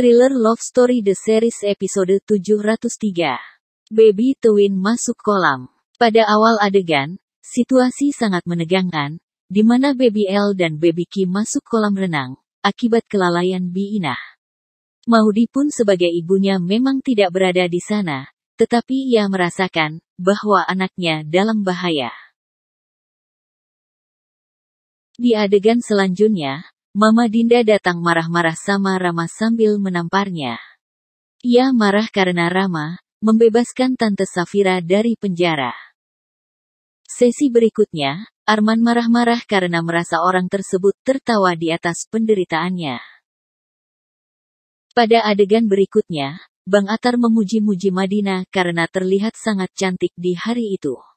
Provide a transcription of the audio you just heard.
Thriller Love Story The Series episode 703. Baby Twin masuk kolam. Pada awal adegan, situasi sangat menegangkan, di mana Baby L dan Baby Ki masuk kolam renang, akibat kelalaian Bi Inah. Maudi pun sebagai ibunya memang tidak berada di sana, tetapi ia merasakan bahwa anaknya dalam bahaya. Di adegan selanjutnya, Mama Dinda datang marah-marah sama Rama sambil menamparnya. Ia marah karena Rama membebaskan Tante Safira dari penjara. Sesi berikutnya, Arman marah-marah karena merasa orang tersebut tertawa di atas penderitaannya. Pada adegan berikutnya, Bang Atar memuji-muji Madinah karena terlihat sangat cantik di hari itu.